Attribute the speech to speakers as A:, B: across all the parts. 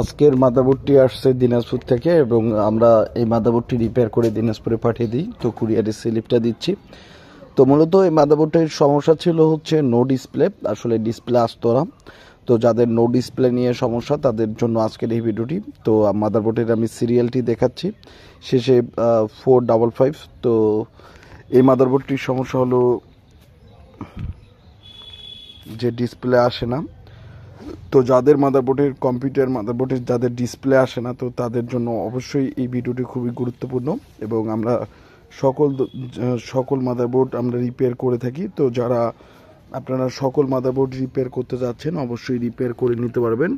A: আজকের মাদাবুটটি আসছে দিনাজপুর থেকে এবং আমরা এই মাদাবুটটি রিপেয়ার করে দিনাজপুরে পাঠিয়ে দিই তো কুরিয়ারের স্লিপটা দিচ্ছি তো মূলত এই মাদাবুটের সমস্যা ছিল হচ্ছে নো ডিসপ্লে আসলে ডিসপ্লে আসতো না তো যাদের নো ডিসপ্লে নিয়ে সমস্যা তাদের জন্য আজকের এই ভিডিওটি তো মাদারবোর্ডের আমি সিরিয়ালটি দেখাচ্ছি শেষে ফোর ডাবল ফাইভ তো এই মাদারবোর্ডটির সমস্যা হলো যে ডিসপ্লে আসে না তো যাদের মাদারবোর্ডের কম্পিউটার মাদারবোর্ডের যাদের ডিসপ্লে আসে না তো তাদের জন্য অবশ্যই এই ভিডিওটি খুবই গুরুত্বপূর্ণ এবং আমরা সকল সকল মাদারবোর্ড আমরা রিপেয়ার করে থাকি তো যারা আপনারা সকল মাদারবোর্ড রিপেয়ার করতে যাচ্ছেন অবশ্যই রিপেয়ার করে নিতে পারবেন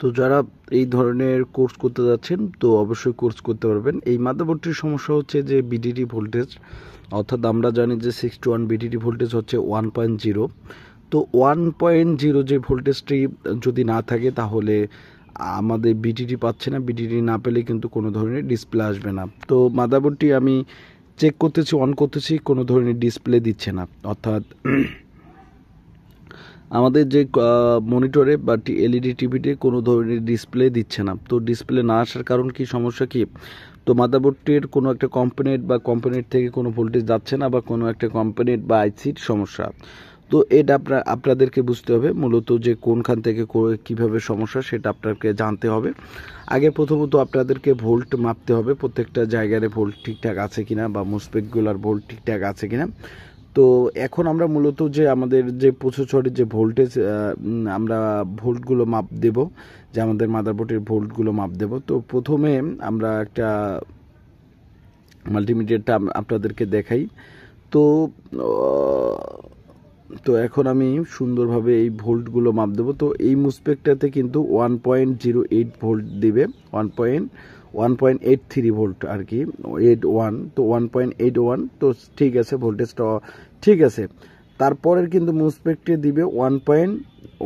A: তো যারা এই ধরনের কোর্স করতে যাচ্ছেন তো অবশ্যই কোর্স করতে পারবেন এই মাদারবোর্ডটির সমস্যা হচ্ছে যে বিডিডি ভোল্টেজ অর্থাৎ আমরা জানি যে six two one VDD voltage হচ্ছে ওয়ান পয়েন্ট জিরো তো ওয়ান পয়েন্ট জিরো যে ভোল্টেজটি যদি না থাকে তাহলে আমাদের বিডিডি পাচ্ছে না বিডিডি না পেলে কিন্তু কোনো ধরনের ডিসপ্লে আসবে না তো মাদারবোর্ডটি আমি চেক করতেছি অন করতেছি কোনো ধরনের ডিসপ্লে দিচ্ছে না অর্থাৎ আমাদের যে মনিটরে বা এলইডি টিভিতে কোনো ধরনের ডিসপ্লে দিচ্ছে না তো ডিসপ্লে না আসার কারণ কি সমস্যা কি তো মাদারবোর্ডটির কোনো একটা কম্পোনেন্ট বা কম্পোনেন্ট থেকে কোনো ভোল্টেজ যাচ্ছে না বা কোনো একটা কম্পোনেন্ট বা আইসির সমস্যা তো এটা আপনার আপনাদেরকে বুঝতে হবে মূলত যে কোনখান থেকে কিভাবে সমস্যা সেটা আপনাকে জানতে হবে আগে প্রথমত আপনাদেরকে ভোল্ট মাপতে হবে প্রত্যেকটা জায়গায় ভোল্ট ঠিকঠাক আছে কিনা বা মুসপেকগুলার ভোল্ট ঠিকঠাক আছে কিনা তো এখন আমরা মূলত যে আমাদের যে প্রসেসরের যে ভোল্টেজ আমরা ভোল্টগুলো মাপ দেব যে আমাদের মাদারবোর্ডের ভোল্টগুলো মাপ দেব তো প্রথমে আমরা একটা মাল্টিমিডিয়াটা আপনাদেরকে দেখাই তো তো এখন আমি সুন্দরভাবে এই ভোল্টগুলো মাপ দেবো তো এই মুসপেকটাতে কিন্তু one point zero eight volt দেবে one point one point eight three volt আর কি এইট ওয়ান তো ওয়ান পয়েন্ট এইট ওয়ান তো ঠিক আছে ভোল্টেজটা ঠিক আছে তারপরের কিন্তু মুসপেক্টে দিবে one point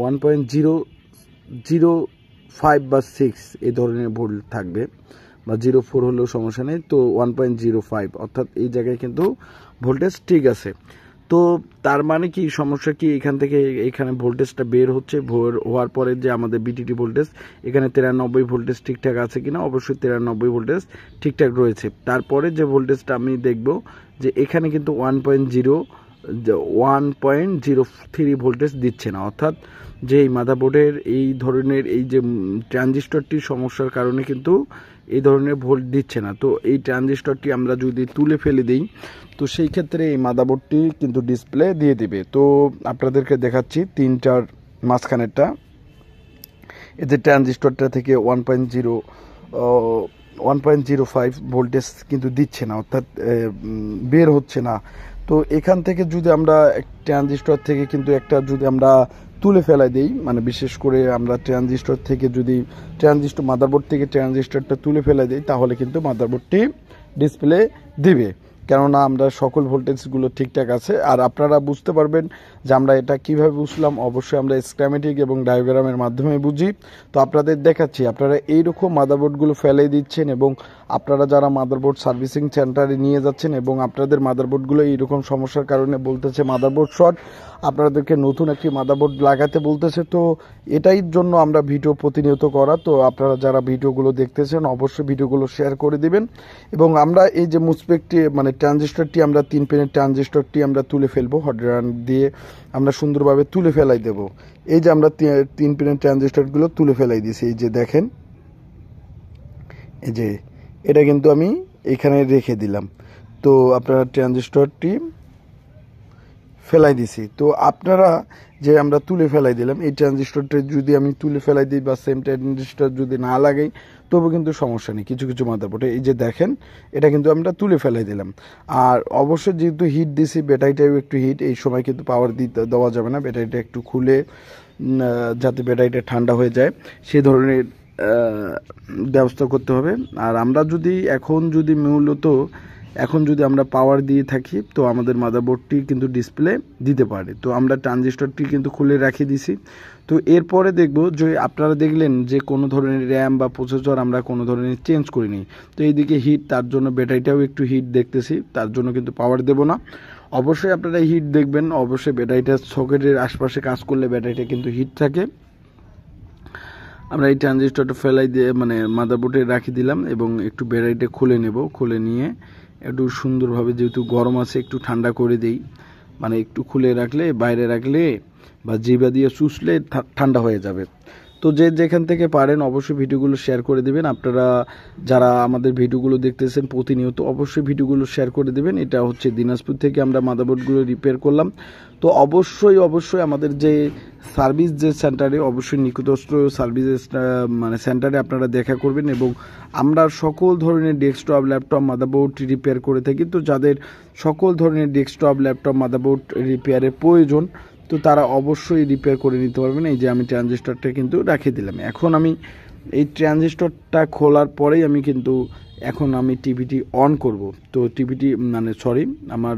A: one point zero zero five বা সিক্স এই ধরনের ভোল্ট থাকবে বা জিরো ফোর হলেও সমস্যা নেই তো ওয়ান পয়েন্ট জিরো ফাইভ অর্থাৎ এই জায়গায় কিন্তু ভোল্টেজ ঠিক আছে তো তার মানে কি সমস্যা কি এখান থেকে এখানে ভোল্টেজটা বের হচ্ছে ভোর হওয়ার পরে যে আমাদের বিটিটি ভোল্টেজ এখানে তিরানব্বই ভোল্টেজ ঠিকঠাক আছে কিনা অবশ্যই তিরানব্বই ভোল্টেজ ঠিকঠাক রয়েছে তারপরে যে ভোল্টেজটা আমি দেখব যে এখানে কিন্তু one point zero one point zero three voltage দিচ্ছে না অর্থাৎ যে এই মাদাবোর্ডের এই ধরনের এই যে ট্রানজিস্টরটির সমস্যার কারণে কিন্তু এই ধরনের ভোল্ট দিচ্ছে না তো এই ট্রানজিস্টরটি আমরা যদি তুলে ফেলে দিই তো সেই ক্ষেত্রে এই মাদাবোর্ডটি কিন্তু ডিসপ্লে দিয়ে দিবে তো আপনাদেরকে দেখাচ্ছি তিনটার মাঝখানেরটা যে ট্রানজিস্টরটা থেকে one point zero one point zero five voltage কিন্তু দিচ্ছে না অর্থাৎ বের হচ্ছে না তো এখান থেকে যদি আমরা ট্রানজিস্টর থেকে কিন্তু একটা যদি আমরা তুলে ফেলাই দিই মানে বিশেষ করে আমরা ট্রানজিস্টর থেকে যদি ট্রানজিস্টর মাদারবোর্ড থেকে ট্রানজিস্টরটা তুলে ফেলাই দিই তাহলে কিন্তু মাদারবোর্ডটি ডিসপ্লে দিবে কেননা আমরা সকল ভোল্টেজগুলো ঠিকঠাক আছে আর আপনারা বুঝতে পারবেন যে আমরা এটা কিভাবে বুঝলাম অবশ্যই আমরা স্ক্রামেটিক এবং ডায়োগ্রামের মাধ্যমে বুঝি তো আপনাদের দেখাচ্ছি আপনারা এইরকম মাদারবোর্ডগুলো ফেলে দিচ্ছেন এবং আপনারা যারা মাদারবোর্ড সার্ভিসিং সেন্টারে নিয়ে যাচ্ছেন এবং আপনাদের মাদারবোর্ডগুলো এইরকম সমস্যার কারণে বলতেছে মাদারবোর্ড শর্ট আপনাদেরকে নতুন একটি মাদারবোর্ড লাগাতে বলতেছে তো এটাই জন্য আমরা ভিডিও প্রতিনিয়ত করা তো আপনারা যারা ভিডিওগুলো দেখতেছেন অবশ্যই ভিডিওগুলো শেয়ার করে দিবেন এবং আমরা এই যে মুসপেকটি মানে ট্রানজিস্টারটি আমরা তিন পেনের ট্রানজিস্টারটি আমরা তুলে ফেলবো হট দিয়ে আমরা সুন্দরভাবে তুলে ফেলাই দেব এই যে আমরা তিন পেনের ট্রানজিস্টারগুলো তুলে ফেলাই দিছি এই যে দেখেন এই যে এটা কিন্তু আমি এখানে রেখে দিলাম তো আপনারা ট্রানজিস্টরটি ফেলাই দিছি তো আপনারা যে আমরা তুলে ফেলাই দিলাম এই ট্রানজিস্টরটি যদি আমি তুলে ফেলাই দিই বা সেম ট্রানজিস্টর যদি না লাগাই তবু কিন্তু সমস্যা নেই কিছু কিছু পটে এই যে দেখেন এটা কিন্তু আমরা তুলে ফেলাই দিলাম আর অবশ্য যেহেতু হিট দিছি ব্যাটারিটাও একটু হিট এই সময় কিন্তু পাওয়ার দিতে দেওয়া যাবে না ব্যাটারিটা একটু খুলে যাতে ব্যাটারিটা ঠান্ডা হয়ে যায় সে ধরনের ব্যবস্থা করতে হবে আর আমরা যদি এখন যদি মূলত এখন যদি আমরা পাওয়ার দিয়ে থাকি তো আমাদের মাদারবোর্ডটি কিন্তু ডিসপ্লে দিতে পারে তো আমরা ট্রানজিস্টরটি কিন্তু খুলে রাখি দিছি তো এরপরে দেখব যে আপনারা দেখলেন যে কোনো ধরনের র্যাম বা প্রসেসর আমরা কোনো ধরনের চেঞ্জ করিনি তো এইদিকে হিট তার জন্য ব্যাটারিটাও একটু হিট দেখতেছি তার জন্য কিন্তু পাওয়ার দেব না অবশ্যই আপনারা হিট দেখবেন অবশ্যই ব্যাটারিটা সকেটের আশপাশে কাজ করলে ব্যাটারিটা কিন্তু হিট থাকে আমরা এই ট্রানজিস্টারটা ফেলাই দিয়ে মানে মাদারবোর্ডে রাখি দিলাম এবং একটু বেড়াইটা খুলে নেব খুলে নিয়ে একটু সুন্দরভাবে যেহেতু গরম আছে একটু ঠান্ডা করে দেই মানে একটু খুলে রাখলে বাইরে রাখলে বা জিবা দিয়ে চুষলে ঠান্ডা হয়ে যাবে তো যে যেখান থেকে পারেন অবশ্যই ভিডিওগুলো শেয়ার করে দেবেন আপনারা যারা আমাদের ভিডিওগুলো দেখতেছেন প্রতিনিয়ত অবশ্যই ভিডিওগুলো শেয়ার করে দেবেন এটা হচ্ছে দিনাজপুর থেকে আমরা মাদাবোর্ডগুলো রিপেয়ার করলাম তো অবশ্যই অবশ্যই আমাদের যে সার্ভিস যে সেন্টারে অবশ্যই নিকটস্থ সার্ভিস মানে সেন্টারে আপনারা দেখা করবেন এবং আমরা সকল ধরনের ডেস্কটপ ল্যাপটপ মাদাবোর্ড রিপেয়ার করে থাকি তো যাদের সকল ধরনের ডেস্কটপ ল্যাপটপ মাদাবোর্ড রিপেয়ারের প্রয়োজন তো তারা অবশ্যই রিপেয়ার করে নিতে পারবেন এই যে আমি ট্রানজিস্টরটা কিন্তু রাখিয়ে দিলাম এখন আমি এই ট্রানজিস্টরটা খোলার পরেই আমি কিন্তু এখন আমি টিভিটি অন করব তো টিভিটি মানে সরি আমার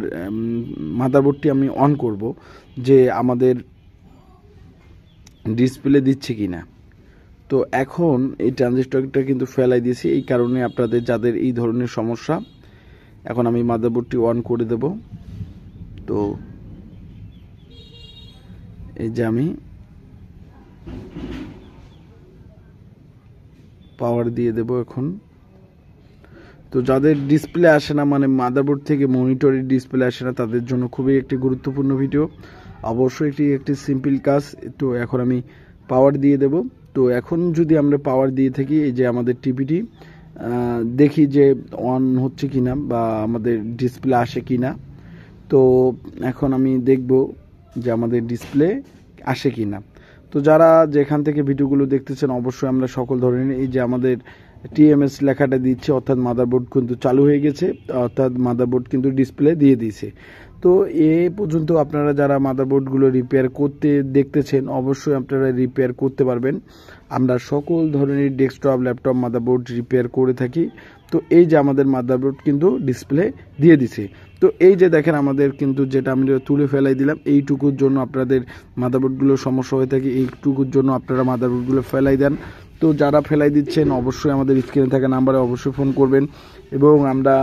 A: মাদারবোর্ডটি আমি অন করব যে আমাদের ডিসপ্লে দিচ্ছে কি না তো এখন এই ট্রানজিস্টরটা কিন্তু ফেলাই দিয়েছি এই কারণে আপনাদের যাদের এই ধরনের সমস্যা এখন আমি মাদারবোর্ডটি অন করে দেব তো এই যে আমি পাওয়ার দিয়ে দেব এখন তো যাদের ডিসপ্লে আসে না মানে মাদারবোর্ড থেকে মনিটরের ডিসপ্লে আসে না তাদের জন্য খুবই একটি গুরুত্বপূর্ণ ভিডিও অবশ্যই এটি একটি সিম্পল কাজ তো এখন আমি পাওয়ার দিয়ে দেব তো এখন যদি আমরা পাওয়ার দিয়ে থাকি এই যে আমাদের টিভিটি দেখি যে অন হচ্ছে কিনা বা আমাদের ডিসপ্লে আসে কি না তো এখন আমি দেখব যে আমাদের ডিসপ্লে আসে কি না তো যারা যেখান থেকে ভিডিওগুলো দেখতেছেন অবশ্যই আমরা সকল ধরনের এই যে আমাদের টিএমএস লেখাটা দিচ্ছে অর্থাৎ মাদারবোর্ড কিন্তু চালু হয়ে গেছে অর্থাৎ মাদারবোর্ড কিন্তু ডিসপ্লে দিয়ে দিয়েছে তো এ পর্যন্ত আপনারা যারা মাদারবোর্ডগুলো রিপেয়ার করতে দেখতেছেন অবশ্যই আপনারা রিপেয়ার করতে পারবেন আমরা সকল ধরনের ডেস্কটপ ল্যাপটপ মাদারবোর্ড রিপেয়ার করে থাকি তো এই যে আমাদের মাদারবোর্ড কিন্তু ডিসপ্লে দিয়ে দিছে তো এই যে দেখেন আমাদের কিন্তু যেটা আমি তুলে ফেলাই দিলাম এইটুকুর জন্য আপনাদের মাদারবোর্ডগুলোর সমস্যা হয়ে থাকে এইটুকুর জন্য আপনারা মাদারবোর্ডগুলো ফেলাই দেন তো যারা ফেলাই দিচ্ছেন অবশ্যই আমাদের স্ক্রিনে থাকা নাম্বারে অবশ্যই ফোন করবেন এবং আমরা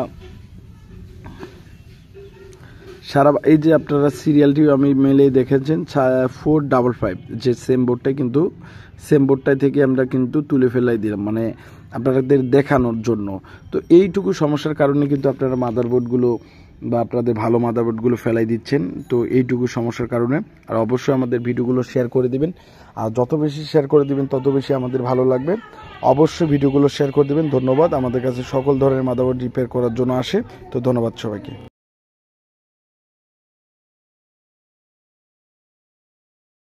A: সারা এই যে আপনারা সিরিয়ালটি আমি মেলে দেখেছেন ফোর ডাবল ফাইভ যে সেম বোর্ডটাই কিন্তু সেম বোর্ডটাই থেকে আমরা কিন্তু তুলে ফেলাই দিলাম মানে আপনাদের দেখানোর জন্য তো এইটুকু সমস্যার কারণে কিন্তু আপনারা মাদারবোর্ডগুলো বা আপনাদের ভালো মাদাবটগুলো ফেলাই দিচ্ছেন তো এইটুকু সমস্যার কারণে আর অবশ্যই আমাদের ভিডিওগুলো শেয়ার করে দিবেন আর যত বেশি শেয়ার করে দিবেন তত বেশি আমাদের ভালো লাগবে অবশ্যই ভিডিওগুলো শেয়ার করে দিবেন ধন্যবাদ আমাদের কাছে সকল ধরনের মাদাবট রিপেয়ার করার জন্য আসে তো ধন্যবাদ সবাইকে